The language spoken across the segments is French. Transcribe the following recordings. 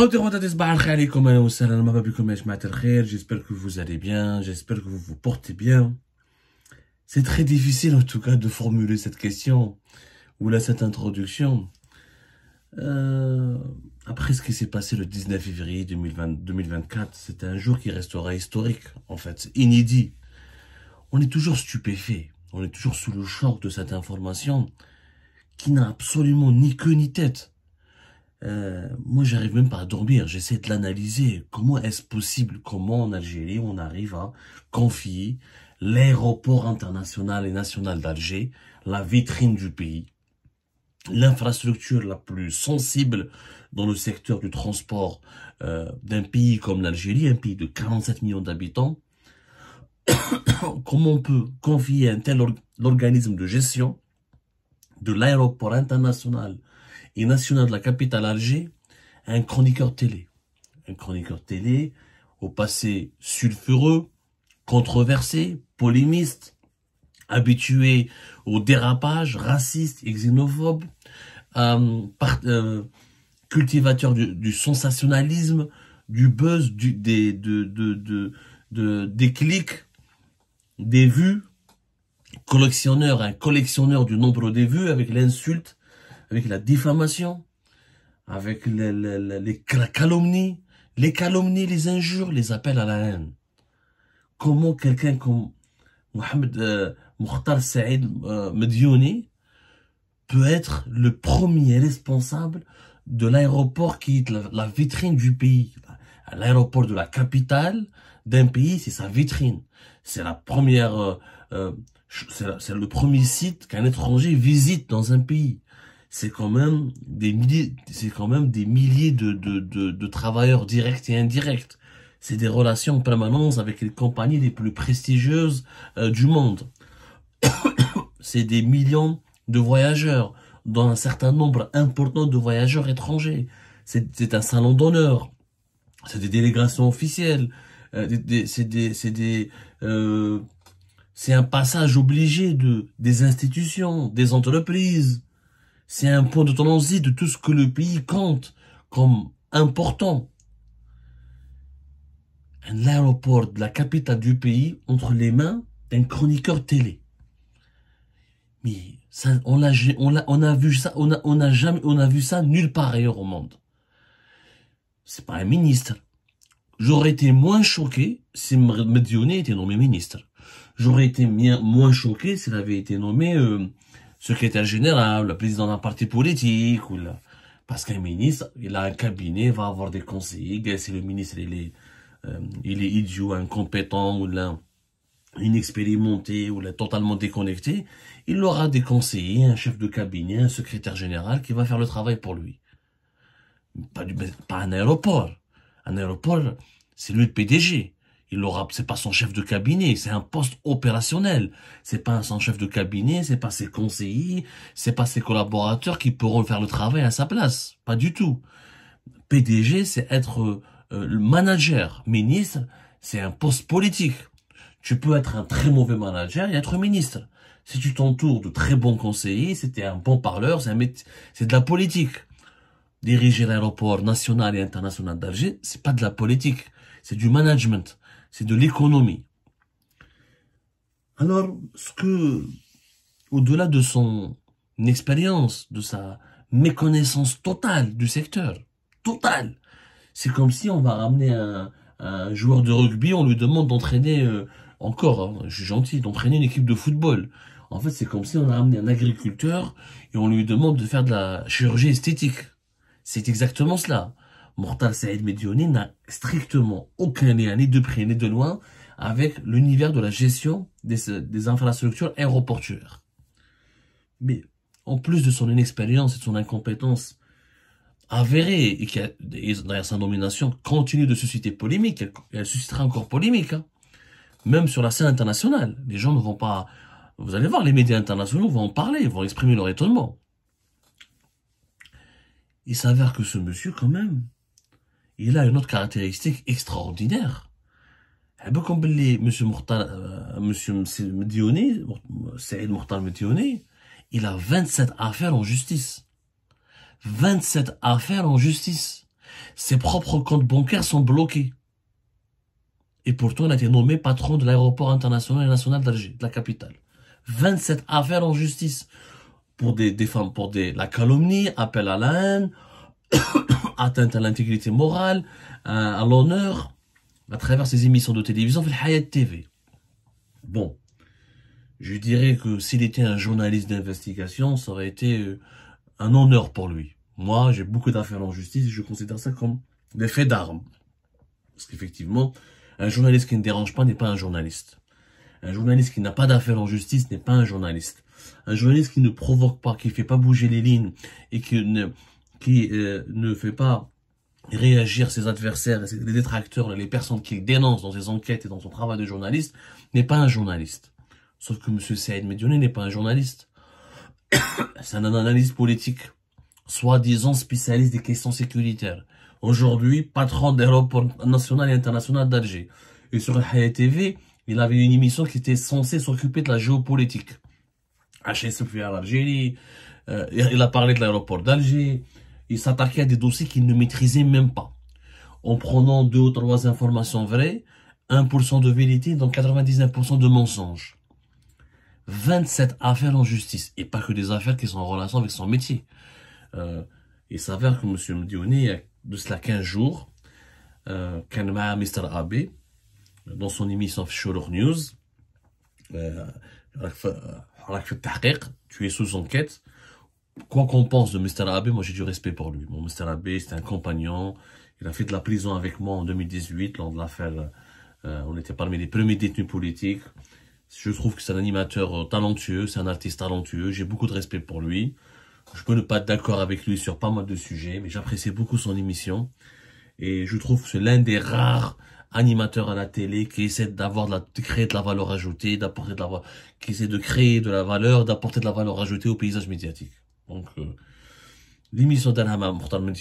J'espère que vous allez bien, j'espère que vous vous portez bien. C'est très difficile en tout cas de formuler cette question ou là cette introduction. Euh, après ce qui s'est passé le 19 février 2020, 2024, c'est un jour qui restera historique en fait, inédit. On est toujours stupéfait, on est toujours sous le choc de cette information qui n'a absolument ni queue ni tête. Euh, moi j'arrive même pas à dormir, j'essaie de l'analyser. Comment est-ce possible Comment en Algérie on arrive à confier l'aéroport international et national d'Alger, la vitrine du pays, l'infrastructure la plus sensible dans le secteur du transport euh, d'un pays comme l'Algérie, un pays de 47 millions d'habitants, comment on peut confier un tel organisme de gestion de l'aéroport international et national de la capitale Alger, un chroniqueur télé. Un chroniqueur télé au passé sulfureux, controversé, polémiste, habitué au dérapage raciste et xénophobe, euh, euh, cultivateur du, sensationnalisme, du buzz, du, des, de, de, des clics, des vues, collectionneur, un collectionneur du nombre des vues avec l'insulte, avec la diffamation, avec les, calomnies, les calomnies, les injures, les appels à la haine. Comment quelqu'un comme Mohamed euh, Mokhtar Saïd euh, peut être le premier responsable de l'aéroport qui est la, vitrine du pays. Bah, l'aéroport de la capitale d'un pays, c'est sa vitrine. C'est la première, euh, euh, c'est le premier site qu'un étranger visite dans un pays c'est quand même des milliers, c'est quand même des milliers de, travailleurs directs et indirects. C'est des relations permanentes avec les compagnies les plus prestigieuses euh, du monde. C'est des millions de voyageurs, dont un certain nombre important de voyageurs étrangers. C'est un salon d'honneur. C'est des délégations officielles. Euh, euh, c'est un passage obligé de des institutions, des entreprises, c'est un point de tendance de tout ce que le pays compte comme important. Un aéroport de la capitale du pays entre les mains d'un chroniqueur télé. Mais ça, on, a, on, a, on a vu ça, on a, on a jamais, on a vu ça nulle part ailleurs au monde. C'est pas un ministre. J'aurais été moins choqué si medioni était nommé ministre. J'aurais été moins choqué s'il avait été nommé euh, secrétaire général, le président d'un parti politique, ou le... parce qu'un ministre, il a un cabinet, va avoir des conseillers. Si le ministre, il est, euh, il est idiot, incompétent, ou là, inexpérimenté, ou totalement déconnecté, il aura des conseillers, un chef de cabinet, un secrétaire général qui va faire le travail pour lui. Pas, du, pas un aéroport. Un aéroport, c'est lui le PDG il aura, c'est pas son chef de cabinet, c'est un poste opérationnel. C'est pas son chef de cabinet, c'est pas ses conseillers, c'est pas ses collaborateurs qui pourront faire le travail à sa place. Pas du tout. PDG, c'est être euh, euh, le manager. Ministre, c'est un poste politique. Tu peux être un très mauvais manager et être ministre. Si tu t'entoures de très bons conseillers, c'était un bon parleur, c'est c'est de la politique. Diriger l'aéroport national et international d'Alger, c'est pas de la politique, c'est du management c'est de l'économie. Alors, ce que, au-delà de son expérience, de sa méconnaissance totale du secteur, totale, c'est comme si on va ramener un, joueur de rugby, on lui demande d'entraîner, euh, encore, hein, je suis gentil, d'entraîner une équipe de football. En fait, c'est comme si on a ramené un agriculteur et on lui demande de faire de la chirurgie esthétique. C'est exactement cela. Mortal Saïd Medioni n'a strictement aucun lien, ni de près, ni de loin, avec l'univers de la gestion des, infrastructures aéroportuaires. Mais en plus de son inexpérience et de son incompétence avérée et qui, derrière sa nomination, continue de susciter polémique, elle, elle suscitera encore polémique, hein. même sur la scène internationale. Les gens ne vont pas... Vous allez voir, les médias internationaux vont en parler, vont exprimer leur étonnement. Il s'avère que ce monsieur, quand même, il a une autre caractéristique extraordinaire. Un eh ben, peu Comme M. Mdioni, euh, Saïd il a 27 affaires en justice. 27 affaires en justice. Ses propres comptes bancaires sont bloqués. Et pourtant, il a été nommé patron de l'aéroport international et national d'Alger, de la capitale. 27 affaires en justice. Pour des, des pour des, la calomnie, appel à la haine, atteinte à l'intégrité morale, à, l'honneur, à travers ses émissions de télévision, le Hayat TV. Bon, je dirais que s'il était un journaliste d'investigation, ça aurait été euh, un honneur pour lui. Moi, j'ai beaucoup d'affaires en justice et je considère ça comme des faits d'armes. Parce qu'effectivement, un journaliste qui ne dérange pas n'est pas un journaliste. Un journaliste qui n'a pas d'affaires en justice n'est pas un journaliste. Un journaliste qui ne provoque pas, qui ne fait pas bouger les lignes et qui ne, qui euh, ne fait pas réagir ses adversaires, les détracteurs, les personnes qu'il dénonce dans ses enquêtes et dans son travail de journaliste, n'est pas un journaliste. Sauf que M. Saïd Medioné n'est pas un journaliste. C'est un analyste politique, soi-disant spécialiste des questions sécuritaires. Aujourd'hui, patron de l'aéroport national et international d'Alger. Et sur Haya TV, il avait une émission qui était censée s'occuper de la géopolitique. H à l'Algérie, euh, il a parlé de l'aéroport d'Alger, il s'attaquait à des dossiers qu'il ne maîtrisait même pas. En prenant deux ou trois informations vraies, 1% de vérité, donc 99% de mensonges. 27 affaires en justice, et pas que des affaires qui sont en relation avec son métier. Euh, il s'avère que M. Mdioni, il y a de cela 15 jours, euh, Mister Mr. dans son émission Shulur News, euh, tu es sous enquête, quoi qu'on pense de Mr. Abbé, moi j'ai du respect pour lui. Mon Mr. Abbé, c'est un compagnon. Il a fait de la prison avec moi en 2018, lors de l'affaire. Euh, on était parmi les premiers détenus politiques. Je trouve que c'est un animateur euh, talentueux, c'est un artiste talentueux. J'ai beaucoup de respect pour lui. Je peux ne pas être d'accord avec lui sur pas mal de sujets, mais j'apprécie beaucoup son émission. Et je trouve que c'est l'un des rares animateurs à la télé qui essaie d'avoir de, la, de créer de la valeur ajoutée, d'apporter de la qui essaie de créer de la valeur, d'apporter de la valeur ajoutée au paysage médiatique. Donc, l'émission euh, hamam, Mortal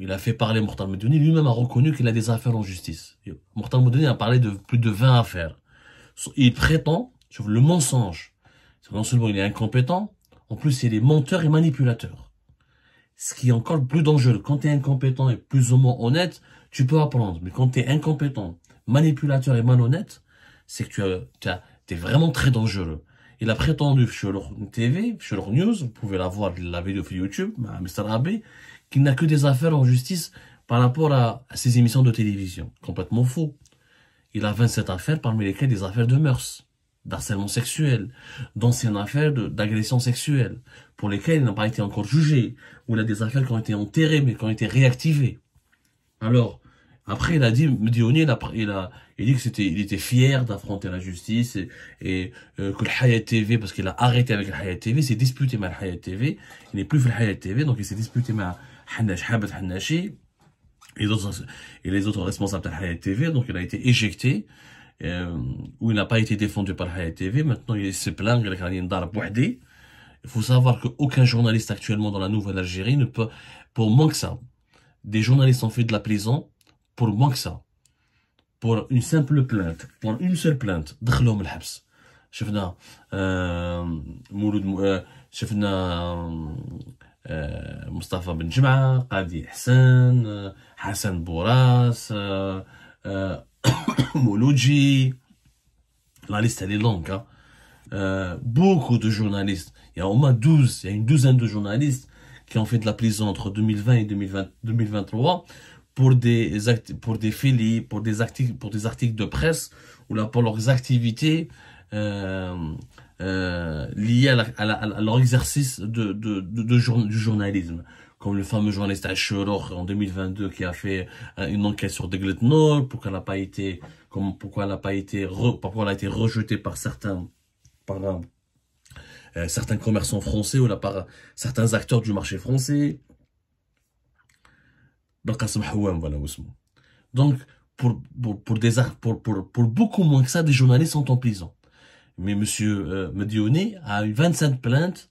il a fait parler Mortal Mediouni, lui-même a reconnu qu'il a des affaires en justice. Mortal Mediouni a parlé de plus de 20 affaires. Il prétend, sur le mensonge, non seulement il est incompétent, en plus il est menteur et manipulateur. Ce qui est encore plus dangereux. Quand tu es incompétent et plus ou moins honnête, tu peux apprendre. Mais quand tu es incompétent, manipulateur et malhonnête, c'est que tu, es vraiment très dangereux il a prétendu sur leur TV, sur leur news, vous pouvez la voir, la vidéo sur YouTube, Mr. Abbé, qu'il n'a que des affaires en justice par rapport à, ses émissions de télévision. Complètement faux. Il a 27 affaires, parmi lesquelles des affaires de mœurs, d'harcèlement sexuel, d'anciennes affaires d'agression sexuelle, pour lesquelles il n'a pas été encore jugé, ou il a des affaires qui ont été enterrées mais qui ont été réactivées. Alors, après, il a dit, il a, il a, il dit que c'était, il était fier d'affronter la justice et, euh, que le Hayat TV, parce qu'il a arrêté avec le Hayat TV, s'est disputé avec le Hayat TV. Il n'est plus fait le Hayat TV, donc il s'est disputé avec Hanash Habat Hanashi et, les autres responsables de Hayat TV, donc il a été éjecté. Euh, où il n'a pas été défendu par le Hayat TV. Maintenant, il se plaint que le Il faut savoir qu'aucun journaliste actuellement dans la Nouvelle-Algérie ne peut, pour manque que ça, des journalistes ont fait de la prison pour moins que ça, pour une simple plainte, pour une seule plainte, de الحبس. شفنا مولود شفنا مصطفى بن Benjima, قاضي حسن Hassan euh, euh, euh, La liste elle est longue hein. beaucoup de journalistes il y a au moins 12 il y a une douzaine de journalistes qui ont fait de la prison entre 2020 et 2023 pour des, pour des pour des, articles, pour des articles de presse ou là pour leurs activités euh, euh, liées à, leur exercice de, du journalisme. Comme le fameux journaliste Ashuror en 2022 qui a fait euh, une enquête sur Deglet pourquoi elle n'a pas été, comme pourquoi elle a pas été, pourquoi a été rejetée par certains, par certains commerçants français ou là par certains acteurs du marché français. Donc, pour, des, pour, beaucoup moins que ça, des journalistes sont en prison. Mais monsieur euh, Medioni a eu 25 plaintes,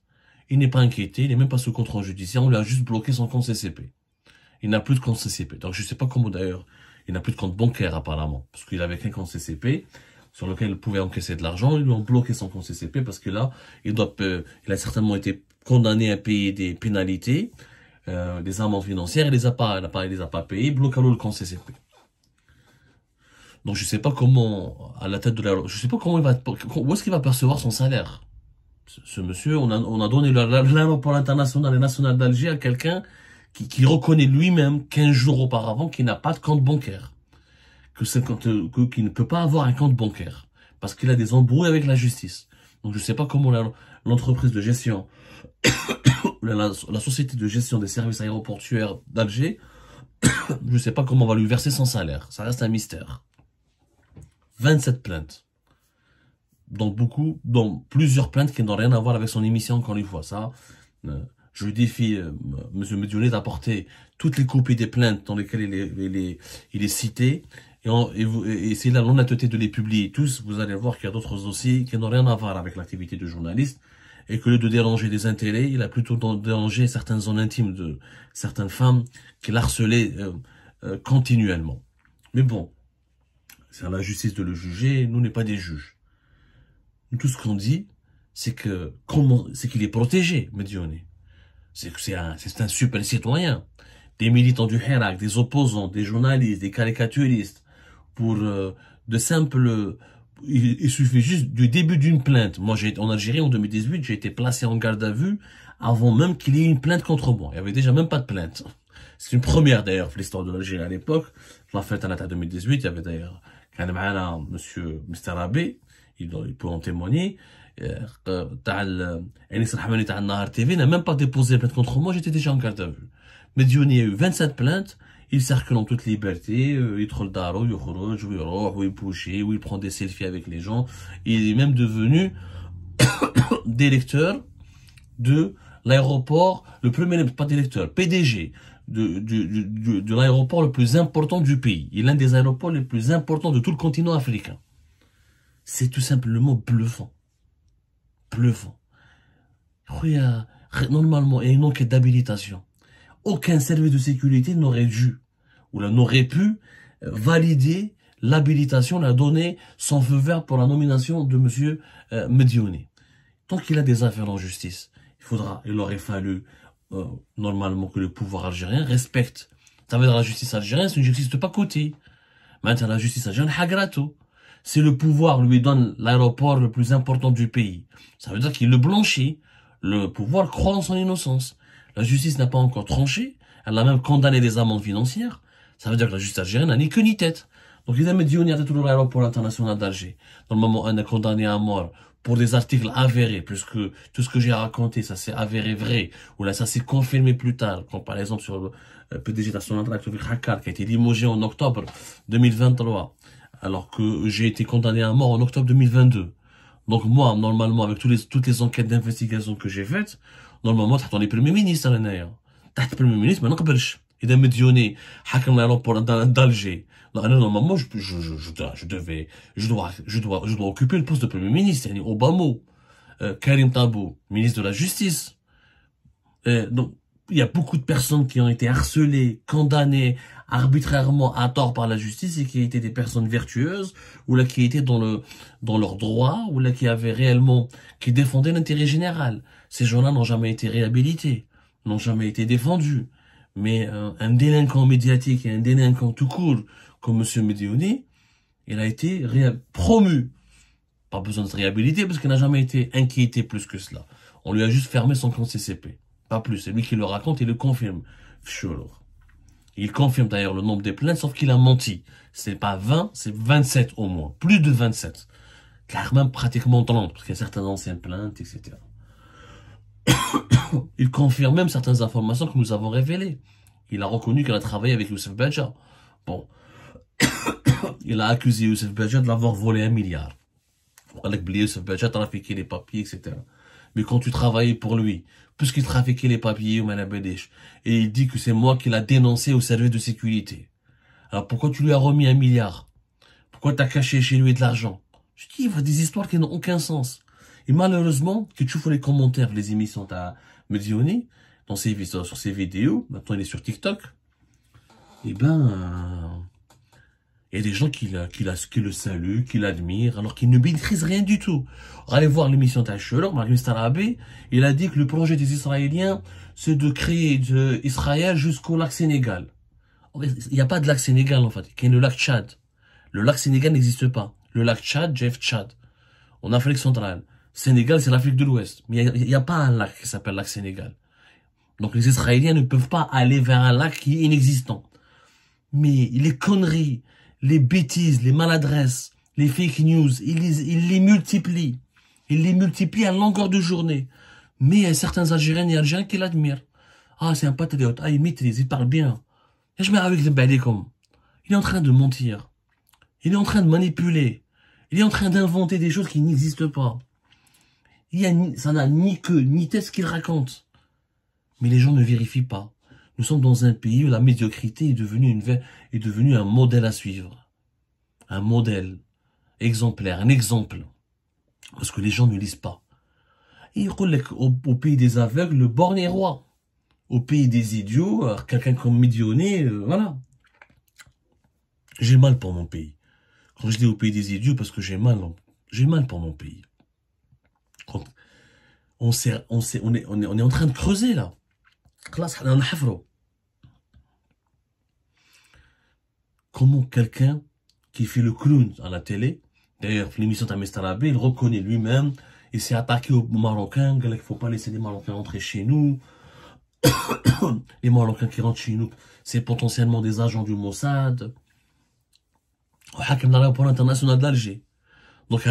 il n'est pas inquiété, il n'est même pas sous contrôle judiciaire, on lui a juste bloqué son compte CCP. Il n'a plus de compte CCP. Donc je ne sais pas comment d'ailleurs, il n'a plus de compte bancaire apparemment, parce qu'il avait un compte CCP sur lequel il pouvait encaisser de l'argent, ils lui ont bloqué son compte CCP parce que là, il, doit, euh, il a certainement été condamné à payer des pénalités. Euh, des amendes financières, il les a pas, il les a pas payées, bloque le compte CCP. Donc je sais pas comment, à la tête de la, je sais pas comment il va, où est-ce qu'il va percevoir son salaire. Ce, monsieur, on a, on a donné l'aéroport international et national d'Alger à quelqu'un qui, qui, reconnaît lui-même 15 jours auparavant qu'il n'a pas de compte bancaire. Que c'est euh, qu'il ne peut pas avoir un compte bancaire. Parce qu'il a des embrouilles avec la justice. Donc je sais pas comment l'entreprise de gestion la, société de gestion des services aéroportuaires d'Alger, je ne sais pas comment on va lui verser son salaire. Ça reste un mystère. 27 plaintes. Donc beaucoup, dont plusieurs plaintes qui n'ont rien à voir avec son émission, Quand lui voit Ça, euh, je défie euh, M. Medionnet d'apporter toutes les copies des plaintes dans lesquelles il est, cité. Et, et, c'est la l'honnêteté de les publier tous. Vous allez voir qu'il y a d'autres dossiers qui n'ont rien à voir avec l'activité de journaliste et que lieu de déranger des intérêts, il a plutôt dérangé certaines zones intimes de certaines femmes qu'il harcelait euh, euh, continuellement. Mais bon, c'est à la justice de le juger, nous n'est pas des juges. tout ce qu'on dit, c'est que comment c'est qu'il est protégé, dit-on. C'est que c'est un, super citoyen. Des militants du Hirak, des opposants, des journalistes, des caricaturistes, pour euh, de simples il, il suffit juste du début d'une plainte. Moi, j'ai en Algérie en 2018, j'ai été placé en garde à vue avant même qu'il y ait une plainte contre moi. Il y avait déjà même pas de plainte. C'est une première d'ailleurs, l'histoire de l'Algérie à l'époque. l'affaire 2018, il y avait d'ailleurs monsieur Mr Rabé, il, il peut en témoigner. Euh, Anis euh, Nahar TV n'a même pas déposé plainte contre moi, j'étais déjà en garde à vue. Mais y a eu 27 plaintes, il circule en toute liberté, euh, il ويروح ويبوشي il دي سيلفي افيك لي جون il Il est même devenu directeur de l'aéroport le premier pas directeur PDG de, de, l'aéroport le plus important du pays. Il est l'un des aéroports les plus importants de tout le continent africain. C'est tout simplement bluffant. Bluffant. Euh, normalement, il y a une enquête d'habilitation aucun service de sécurité n'aurait dû ou n'aurait pu euh, valider l'habilitation, la donner son feu vert pour la nomination de monsieur euh, Medioni. Tant qu'il a des affaires en justice, il faudra, il aurait fallu euh, normalement que le pouvoir algérien respecte. Ça veut dire la justice algérienne, c'est une justice de Maintenant, la justice algérienne, hagrato. c'est le pouvoir lui donne l'aéroport le plus important du pays, ça veut dire qu'il le blanchit. Le pouvoir croit en son innocence. La justice n'a pas encore tranché. Elle a même condamné des amendes financières. Ça veut dire que la justice algérienne n'a ni queue ni tête. Donc, a même dit, on y a toujours l'aéroport international d'Alger. Dans le moment on est condamné à mort pour des articles avérés, puisque tout ce que j'ai raconté, ça s'est avéré vrai, ou là, ça s'est confirmé plus tard, comme par exemple sur le euh, PDG d'Astronatrac, qui a été limogé en octobre 2023, alors que j'ai été condamné à mort en octobre 2022. Donc moi, normalement, avec toutes les, toutes les enquêtes d'investigation que j'ai faites, normalement, t'as les premier ministre. là, T'as le premier ministre, mais non, il a médionné, hakam l'aéroport d'Alger. Normalement, je, je, je, je, dois, je devais, je dois, je dois, je dois occuper le poste de premier ministre, yani Obama, euh, Karim Tabou, ministre de la Justice. Euh, donc, il y a beaucoup de personnes qui ont été harcelées, condamnées, arbitrairement à tort par la justice et qui étaient des personnes vertueuses ou là qui étaient dans le dans leurs droits ou là qui avaient réellement qui défendaient l'intérêt général. Ces gens-là n'ont jamais été réhabilités, n'ont jamais été défendus. Mais euh, un délinquant médiatique et un délinquant tout court comme Monsieur Médioni, il a été promu. Pas besoin de réhabiliter parce qu'il n'a jamais été inquiété plus que cela. On lui a juste fermé son compte CCP. Pas plus. C'est lui qui le raconte et le confirme. Il confirme d'ailleurs le nombre des plaintes, sauf qu'il a menti. C'est pas 20, c'est 27 au moins. Plus de 27. Car même pratiquement 30, parce qu'il y a certaines anciennes plaintes, etc. il confirme même certaines informations que nous avons révélées. Il a reconnu qu'il a travaillé avec Youssef Badja. Bon. il a accusé Youssef Badja de l'avoir volé un milliard. Youssef Badja trafiqué les papiers, etc mais quand tu travaillais pour lui, puisqu'il trafiquait les papiers au ou et il dit que c'est moi qui l'a dénoncé au service de sécurité. Alors pourquoi tu lui as remis un milliard Pourquoi tu as caché chez lui de l'argent Je dis, il y a des histoires qui n'ont aucun sens. Et malheureusement, que tu fais les commentaires, les émissions à Medioni, dans ses, sur ses vidéos, maintenant il est sur TikTok, eh ben, euh, il y a des gens qui, qui, le saluent, qui l'admirent, alors qu'ils ne maîtrisent rien du tout. Allez voir l'émission d'Achelor, Marius Tarabé, il a dit que le projet des Israéliens, c'est de créer Israël jusqu'au lac Sénégal. Il n'y a pas de lac Sénégal, en fait. Il y a le lac Tchad. Le lac Sénégal n'existe pas. Le lac Tchad, Jeff Tchad. En Afrique centrale. Sénégal, c'est l'Afrique de l'Ouest. Mais il n'y a, pas un lac qui s'appelle lac Sénégal. Donc les Israéliens ne peuvent pas aller vers un lac qui est inexistant. Mais les conneries, les bêtises, les maladresses, les fake news, il les, il multiplie. Il les multiplie à longueur de journée. Mais il y a certains Algériens et Algériens qui l'admirent. Ah, c'est un patriote. Ah, il il parle bien. Et je avec comme. Il est en train de mentir. Il est en train de manipuler. Il est en train d'inventer des choses qui n'existent pas. Il y a, ça n'a ni queue, ni tête ce qu'il raconte. Mais les gens ne vérifient pas. Nous sommes dans un pays où la médiocrité est devenue, une, est devenue un modèle à suivre. Un modèle exemplaire, un exemple. Parce que les gens ne lisent pas. Et au, au pays des aveugles, le borne est roi. Au pays des idiots, euh, quelqu'un comme médioné euh, voilà. J'ai mal pour mon pays. Quand je dis au pays des idiots, parce que j'ai mal, j'ai mal pour mon pays. on, est, on, on, est, on est en train de creuser là. comment quelqu'un qui fait le clown à la télé, d'ailleurs, l'émission Tamestarabé, il reconnaît lui-même, il s'est attaqué aux Marocains, il ne faut pas laisser les Marocains rentrer chez nous. les Marocains qui rentrent chez nous, c'est potentiellement des agents du Mossad. Hakim l'aéroport international d'Alger. Donc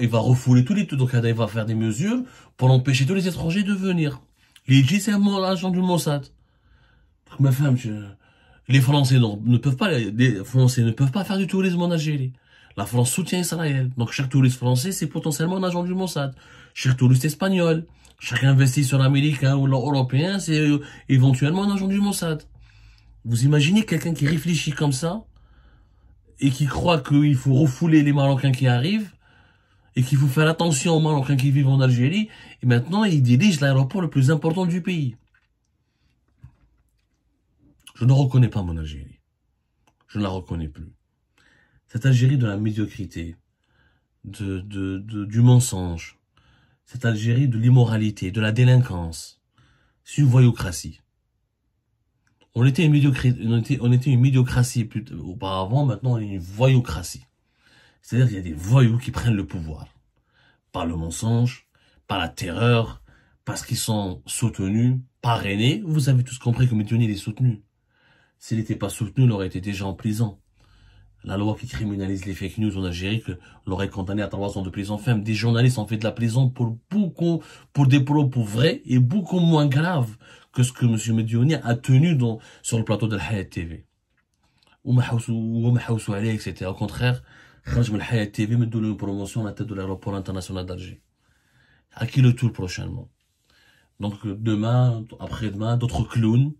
il va, refouler tous les tout, donc il va faire des mesures pour empêcher tous les étrangers de venir. L'IG, c'est un agent du Mossad. Ma femme, je... Les Français ne peuvent pas, les Français ne peuvent pas faire du tourisme en Algérie. La France soutient Israël. Donc chaque touriste français, c'est potentiellement un agent du Mossad. Chaque touriste espagnol, chaque investisseur américain ou européen, c'est euh, éventuellement un agent du Mossad. Vous imaginez quelqu'un qui réfléchit comme ça et qui croit qu'il faut refouler les Marocains qui arrivent et qu'il faut faire attention aux Marocains qui vivent en Algérie. Et maintenant, il dirige l'aéroport le plus important du pays. Je ne reconnais pas mon Algérie. Je ne la reconnais plus. Cette Algérie de la médiocrité, de, du mensonge, cette Algérie de l'immoralité, de la délinquance, c'est une voyocratie. On était, une médiocratie, on, était, une médiocratie auparavant, maintenant on est une voyocratie. C'est-à-dire qu'il y a des voyous qui prennent le pouvoir. Par le mensonge, par la terreur, parce qu'ils sont soutenus, parrainés. Vous avez tous compris que Métionnier est soutenu. S'il n'était pas soutenu, il aurait été déjà en prison. La loi qui criminalise les fake news en Algérie l'aurait condamné à trois ans de prison ferme. Des journalistes ont fait de la prison pour beaucoup, pour des propos vrais et beaucoup moins graves que ce que M. Medioni a tenu dans, sur le plateau de la Hayat TV. etc. Au contraire, la hayat TV me donne une promotion à la tête de l'aéroport international d'Alger. À qui le tour prochainement? Donc, demain, après-demain, d'autres clowns,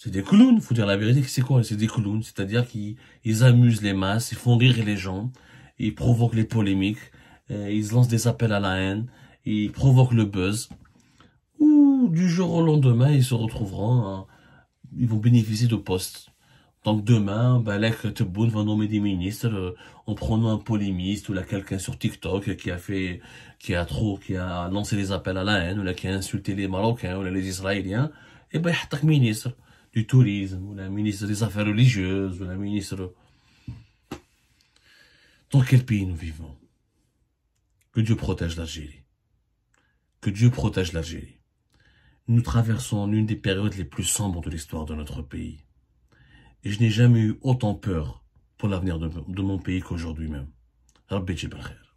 c'est des clowns, faut dire la vérité, c'est quoi C'est des clowns, c'est-à-dire qu'ils amusent les masses, ils font rire les gens, ils provoquent les polémiques, euh, ils lancent des appels à la haine, ils provoquent le buzz. Ou du jour au lendemain, ils se retrouveront, ils vont bénéficier de postes. Donc demain, Balek Tebboune va nommer des ministres euh, en prenant un polémiste ou là quelqu'un sur TikTok qui a fait, qui a trop, qui a lancé des appels à la haine ou là qui a insulté les Marocains ou les Israéliens, et eh ben il ministre du tourisme, ou la ministre des Affaires religieuses, ou la ministre... Dans quel pays nous vivons Que Dieu protège l'Algérie. Que Dieu protège l'Algérie. Nous traversons l'une des périodes les plus sombres de l'histoire de notre pays. Et je n'ai jamais eu autant peur pour l'avenir de, mon pays qu'aujourd'hui même. Rabbi Jibrahir.